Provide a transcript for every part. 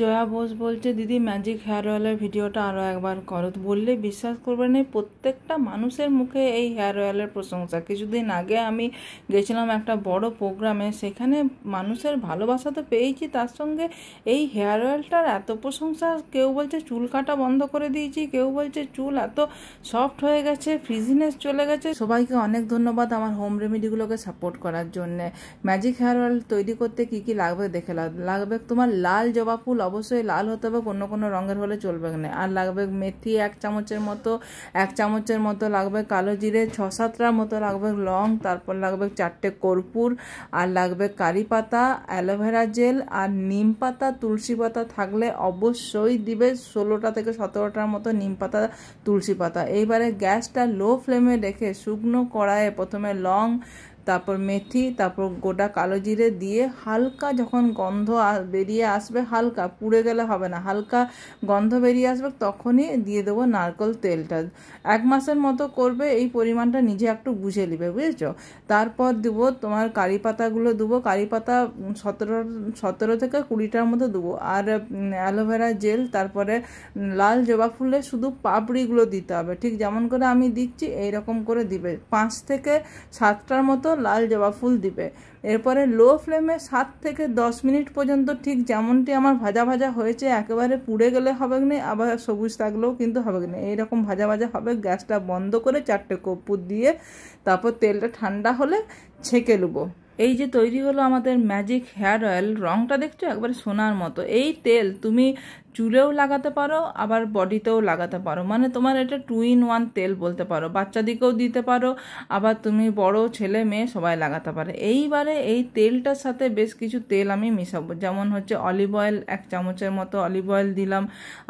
জয়া বোস বলছে দিদি magic hair অয়েলের ভিডিওটা আরও একবার করো বললে বিশ্বাস করবে না প্রত্যেকটা মানুষের মুখে এই হেয়ার অয়েলের প্রশংসা কিছুদিন আগে আমি গেছিলাম একটা বড় প্রোগ্রামে সেখানে মানুষের ভালোবাসা তো পেয়েছি তার সঙ্গে এই হেয়ার অয়েলটার এত প্রশংসা কেউ বলছে চুল কাটা বন্ধ করে দিয়েছি কেউ বলছে চুল এত সফট হয়ে গেছে ফ্রিজিনেস চলে গেছে সবাইকে অনেক ধন্যবাদ আমার হোম রেমেডিগুলোকে সাপোর্ট করার জন্যে ম্যাজিক হেয়ার অয়েল তৈরি করতে কি কি লাগবে দেখে লাগবে তোমার লাল জবা ফুল অবশ্যই লাল হতে হবে কোনো কোনো রঙের হলে চলবে না আর লাগবে মেথি এক চামচের মতো এক চামচের মতো লাগবে কালো জিরে ছ সাতটার মতো লাগবে লং তারপর লাগবে চারটে কর্পূর আর লাগবে কারি পাতা অ্যালোভেরা জেল আর নিম পাতা তুলসী পাতা থাকলে অবশ্যই দিবে ষোলোটা থেকে সতেরোটার মতো নিম পাতা তুলসী পাতা এইবারে গ্যাসটা লো ফ্লেমে রেখে শুকনো কড়াইয়ে প্রথমে লং তারপর মেথি তারপর গোটা কালো জিরে দিয়ে হালকা যখন গন্ধ বেরিয়ে আসবে হালকা পুড়ে গেলে হবে না হালকা গন্ধ বেরিয়ে আসবে তখনই দিয়ে দেবো নারকল তেলটা এক মাসের মতো করবে এই পরিমাণটা নিজে একটু বুঝে নেবে বুঝেছ তারপর দেবো তোমার কারি পাতাগুলো দেবো কারি পাতা সতেরো সতেরো থেকে কুড়িটার মতো দেবো আর অ্যালোভেরা জেল তারপরে লাল জবা ফুলে শুধু পাপড়িগুলো দিতে হবে ঠিক যেমন করে আমি দিচ্ছি এইরকম করে দিবে পাঁচ থেকে সাতটার মতো লাল জবা ফুল দিবে এরপরে লো ফ্লেমে সাত থেকে দশ মিনিট পর্যন্ত ঠিক যেমনটি আমার ভাজা ভাজা হয়েছে একেবারে পুড়ে গেলে হবে না আবার সবুজ থাকলেও কিন্তু হবে না এইরকম ভাজা ভাজা হবে গ্যাসটা বন্ধ করে চারটে কর্পূর দিয়ে তারপর তেলটা ঠান্ডা হলে ছেঁকে নেবো এই যে তৈরি হলো আমাদের ম্যাজিক হেয়ার অয়েল রঙটা দেখছো একবারে সোনার মতো এই তেল তুমি চুলেও লাগাতে পারো আবার বডিতেও লাগাতে পারো মানে তোমার এটা টু ইন ওয়ান তেল বলতে পারো বাচ্চাদিকেও দিতে পারো আবার তুমি বড় ছেলে মেয়ে সবাই লাগাতে পারো এইবারে এই তেলটার সাথে বেশ কিছু তেল আমি মিশাবো যেমন হচ্ছে অলিভ অয়েল এক চামচের মতো অলিভ অয়েল দিলাম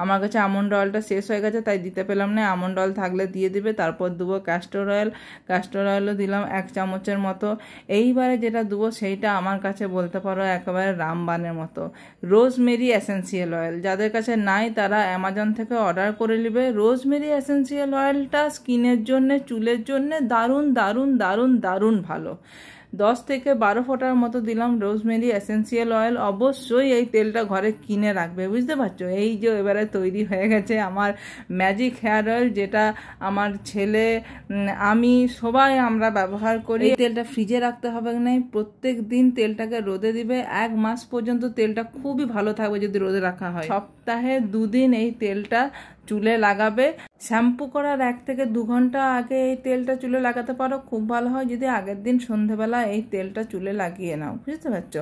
আমার কাছে আমন্ড অয়েলটা শেষ হয়ে গেছে তাই দিতে পেলাম না আমন্ড অয়েল থাকলে দিয়ে দিবে তারপর দেবো ক্যাস্টর অয়েল ক্যাস্টর অয়েলও দিলাম এক চামচের মতো এইবারে যেটা দেবো সেইটা আমার কাছে বলতে পারো একেবারে রামবানের মতো রোজমেরি অ্যাসেন্সিয়াল অয়েল যাদের কাছে নাই তারা অ্যামাজন থেকে অর্ডার করে নেবে রোজমেরি অ্যাসেন্সিয়াল অয়েলটা স্কিনের জন্য চুলের জন্য দারুণ দারুণ দারুণ দারুণ ভালো দশ থেকে বারো ফোটার মতো দিলাম রোজমেরি এসেন্সিয়াল অয়েল অবশ্যই এই তেলটা ঘরে কিনে রাখবে বুঝতে পারছো এই যে এবারে তৈরি হয়ে গেছে আমার ম্যাজিক হেয়ার অয়েল যেটা আমার ছেলে আমি সবাই আমরা ব্যবহার করি তেলটা ফ্রিজে রাখতে হবে না প্রত্যেক দিন তেলটাকে রোদে দিবে এক মাস পর্যন্ত তেলটা খুবই ভালো থাকবে যদি রোদে রাখা হয় সপ্তাহে দুদিন এই তেলটা চুলে লাগাবে শ্যাম্পু করার এক থেকে দু ঘন্টা আগে এই তেলটা চুলে লাগাতে পারো খুব ভালো হয় যদি আগের দিন সন্ধেবেলা এই তেলটা চুলে লাগিয়ে নাও বুঝতে পারছ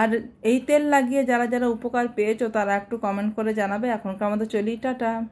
আর এই তেল লাগিয়ে যারা যারা উপকার পেয়েছো তারা একটু কমেন্ট করে জানাবে এখনকার আমাদের চলি টাটা